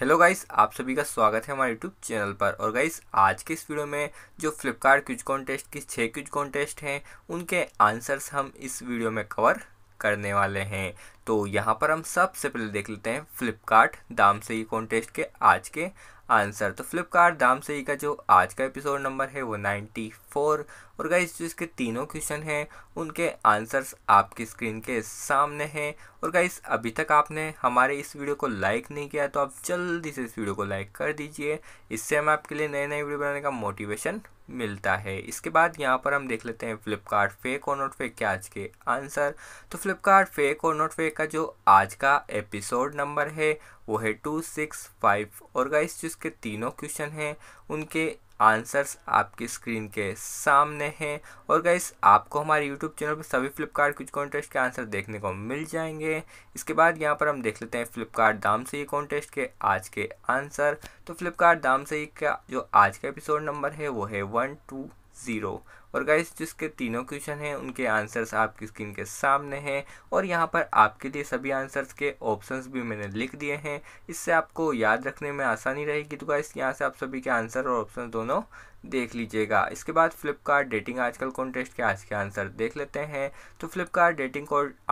hello guys आप सभी का स्वागत है हमारे यूट्यूब चैनल पर और गाइस आज के इस वीडियो में जो फ्लिपकार्ट क्विज कॉन्टेस्ट की छः क्विज कॉन्टेस्ट हैं उनके आंसर्स हम इस वीडियो में कवर करने वाले हैं तो यहाँ पर हम सबसे पहले देख लेते हैं फ्लिपकार्ट दाम से ही कॉन्टेस्ट के आज के आंसर तो फ्लिपकार्ट दाम से ही का जो आज का एपिसोड नंबर है वो 94 और गाइज जो इसके तीनों क्वेश्चन हैं उनके आंसर्स आपकी स्क्रीन के सामने हैं और गाइज अभी तक आपने हमारे इस वीडियो को लाइक नहीं किया तो आप जल्दी से इस वीडियो को लाइक कर दीजिए इससे हम आपके लिए नए नए वीडियो बनाने का मोटिवेशन मिलता है इसके बाद यहाँ पर हम देख लेते हैं फ्लिपकार्ट फेक और नोट फेक के आज के आंसर तो फ्लिपकार्ट फेक और नोट फेक का जो आज का एपिसोड नंबर है वो है टू सिक्स फाइव और गाइस जिसके तीनों क्वेश्चन हैं उनके आंसर्स आपकी स्क्रीन के सामने हैं और गाइस आपको हमारे यूट्यूब चैनल पर सभी फ्लिपकार्ट कुछ कॉन्टेस्ट के आंसर देखने को मिल जाएंगे इसके बाद यहाँ पर हम देख लेते हैं फ्लिपकार्ट दाम से ही कॉन्टेस्ट के आज के आंसर तो फ्लिपकार्ट दाम से ये का जो आज का एपिसोड नंबर है वो है वन टू ज़ीरो और गाइस जिसके तीनों क्वेश्चन हैं उनके आंसर्स आपकी स्क्रीन के सामने हैं और यहाँ पर आपके लिए सभी आंसर्स के ऑप्शंस भी मैंने लिख दिए हैं इससे आपको याद रखने में आसानी रहेगी तो गाइस यहाँ से आप सभी के आंसर और ऑप्शन दोनों देख लीजिएगा इसके बाद फ्लिपकार्ट डेटिंग आजकल कॉन्टेस्ट के आज के आंसर देख लेते हैं तो फ्लिपकार्ट डेटिंग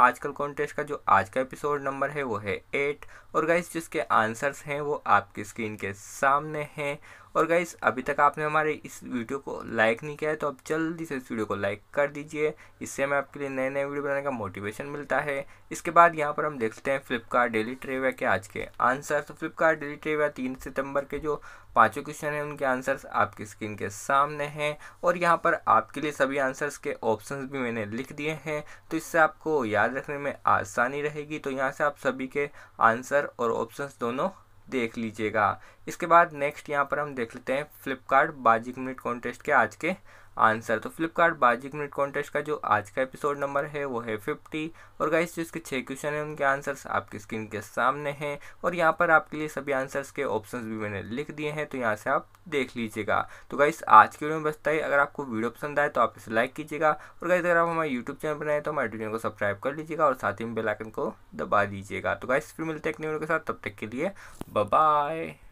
आजकल कॉन्टेस्ट का जो आज का एपिसोड नंबर है वो है एट और गाइस जिसके आंसर्स हैं वो आपकी स्क्रीन के सामने हैं और गाइस अभी तक आपने हमारे इस वीडियो को लाइक नहीं किया है तो आप जल्दी से इस वीडियो को लाइक कर दीजिए इससे हमें आपके लिए नए नए वीडियो बनाने का मोटिवेशन मिलता है इसके बाद यहाँ पर हम देखते हैं फ्लिपकार्ट डेली ट्रेविया के आज के आंसर तो फ्लिपकार्ट डेली ट्रेविया तीन सितंबर के जो पाँचों क्वेश्चन हैं उनके आंसर्स आपकी स्क्रीन के सामने हैं और यहाँ पर आपके लिए सभी आंसर्स के ऑप्शंस भी मैंने लिख दिए हैं तो इससे आपको याद रखने में आसानी रहेगी तो यहाँ से आप सभी के आंसर और ऑप्शंस दोनों देख लीजिएगा इसके बाद नेक्स्ट यहाँ पर हम देख लेते हैं फ्लिपकार्ट बाजिक मिनट कॉन्टेस्ट के आज के आंसर तो फ्लिपकार्ट बाजिक मिनट कॉन्टेस्ट का जो आज का एपिसोड नंबर है वो है फिफ्टी और गाइस जो इसके छः क्वेश्चन हैं उनके आंसर्स आपकी स्क्रीन के सामने हैं और यहाँ पर आपके लिए सभी आंसर्स के ऑप्शंस भी मैंने लिख दिए हैं तो यहाँ से आप देख लीजिएगा तो गाइस आज के वीडियो में बचता है अगर आपको वीडियो पसंद आए तो आप इसे लाइक कीजिएगा और गाइस अगर आप हमारे यूट्यूब चैनल पर आए तो हमारे चैनल को सब्सक्राइब कर लीजिएगा और साथ ही में बेलाइकन को दबा दीजिएगा तो गाइस फिर मिलते हैं एक न्यू के साथ तब तक के लिए बाय